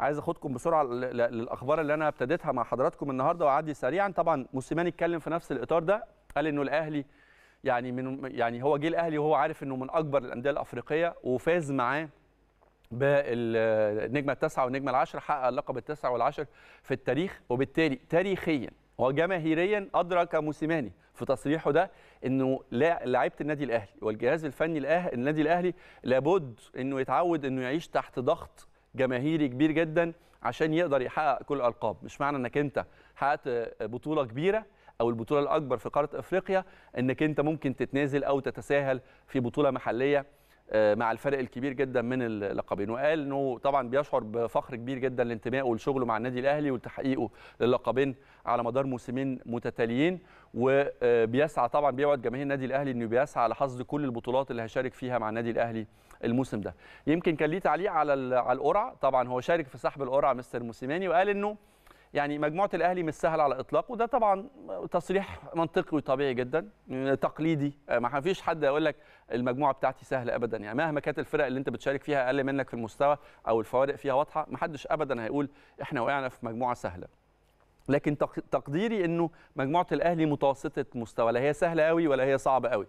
عايز اخدكم بسرعه للاخبار اللي انا ابتديتها مع حضراتكم النهارده واعدي سريعا طبعا موسيماني اتكلم في نفس الاطار ده قال انه الاهلي يعني من يعني هو جه الاهلي وهو عارف انه من اكبر الانديه الافريقيه وفاز معاه بالنجمه التاسعه والنجمه العشر حقق اللقب التاسع والعشر في التاريخ وبالتالي تاريخيا وجماهيريا ادرك موسيماني في تصريحه ده انه لعيبه النادي الاهلي والجهاز الفني النادي الاهلي لابد انه يتعود انه يعيش تحت ضغط جماهيري كبير جدا عشان يقدر يحقق كل الالقاب مش معنى انك انت حققت بطوله كبيره او البطوله الاكبر في قاره افريقيا انك انت ممكن تتنازل او تتساهل في بطوله محليه آه، مع الفرق الكبير جدا من اللقبين وقال انه طبعا بيشعر بفخر كبير جدا لانتمائه لشغله مع النادي الاهلي وتحقيقه للقبين على مدار موسمين متتاليين وبيسعى طبعا بيوعد جماهير النادي الاهلي انه بيسعى لحصد كل البطولات اللي هيشارك فيها مع النادي الاهلي الموسم ده يمكن كان ليه تعليق على على القرعه طبعا هو شارك في سحب القرعه مستر موسيماني وقال انه يعني مجموعه الاهلي مش سهله على الاطلاق وده طبعا تصريح منطقي وطبيعي جدا تقليدي ما فيش حد يقول لك المجموعه بتاعتي سهله ابدا يعني مهما كانت الفرق اللي انت بتشارك فيها اقل منك في المستوى او الفوارق فيها واضحه ما حدش ابدا هيقول احنا وقعنا في مجموعه سهله لكن تقديري انه مجموعه الاهلي متوسطه مستوى لا هي سهله قوي ولا هي صعبه قوي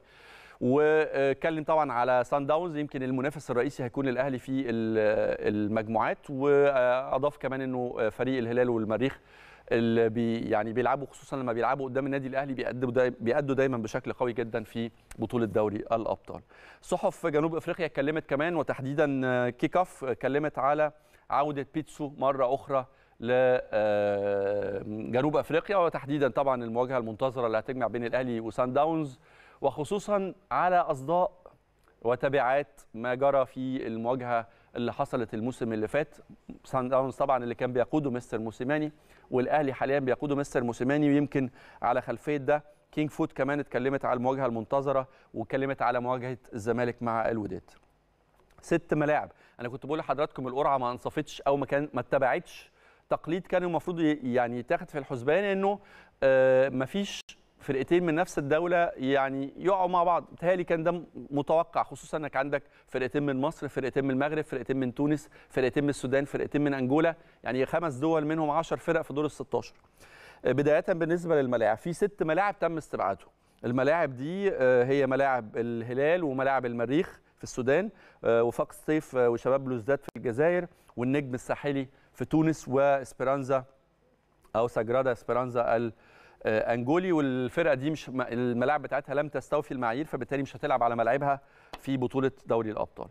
واتكلم طبعا على سان داونز يمكن المنافس الرئيسي هيكون للاهلي في المجموعات واضاف كمان انه فريق الهلال والمريخ اللي بي يعني بيلعبوا خصوصا لما بيلعبوا قدام النادي الاهلي بيأدوا داي بيأدوا دايما بشكل قوي جدا في بطوله دوري الابطال. صحف جنوب افريقيا اتكلمت كمان وتحديدا كيك اوف اتكلمت على عوده بيتسو مره اخرى لجنوب آه، افريقيا وتحديدا طبعا المواجهه المنتظره اللي هتجمع بين الاهلي وسان داونز وخصوصا على أصداء وتبعات ما جرى في المواجهة اللي حصلت الموسم اللي فات سان داونز طبعا اللي كان بيقوده مستر موسيماني والاهلي حاليا بيقوده مستر موسيماني ويمكن على خلفيه ده كينج فود كمان اتكلمت على المواجهه المنتظره واتكلمت على مواجهه الزمالك مع الوداد ست ملاعب انا كنت بقول لحضراتكم القرعه ما انصفتش او ما كان ما اتبعتش تقليد كان المفروض يعني يتاخد في الحسبان انه آه، مفيش ما فيش فرقتين من نفس الدوله يعني يقعوا مع بعض تهالي كان ده متوقع خصوصا انك عندك فرقتين من مصر فرقتين من المغرب فرقتين من تونس فرقتين من السودان فرقتين من انجولا يعني خمس دول منهم 10 فرق في دور ال 16 آه، بدايه بالنسبه للملاعب في ست ملاعب تم استبعادهم الملاعب دي آه، هي ملاعب الهلال وملاعب المريخ في السودان آه، وفاق السيف وشباب بلوزداد في الجزائر والنجم الساحلي في تونس واسبرانزا او ساجرادا اسبرانزا آه، انجولي والفرقه دي مش الملاعب بتاعتها لم تستوفي المعايير فبالتالي مش هتلعب على ملاعبها في بطوله دوري الابطال